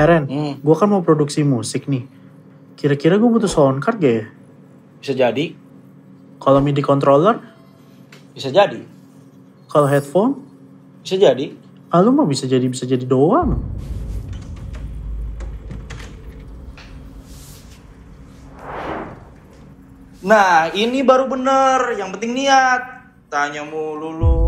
Eren, hmm. gue kan mau produksi musik nih. Kira-kira gue butuh sound card gak ya? Bisa jadi. Kalau MIDI controller? Bisa jadi. Kalau headphone? Bisa jadi. Ah, lu mah bisa jadi bisa jadi doang. Nah, ini baru bener. Yang penting niat. Tanya mulu lu.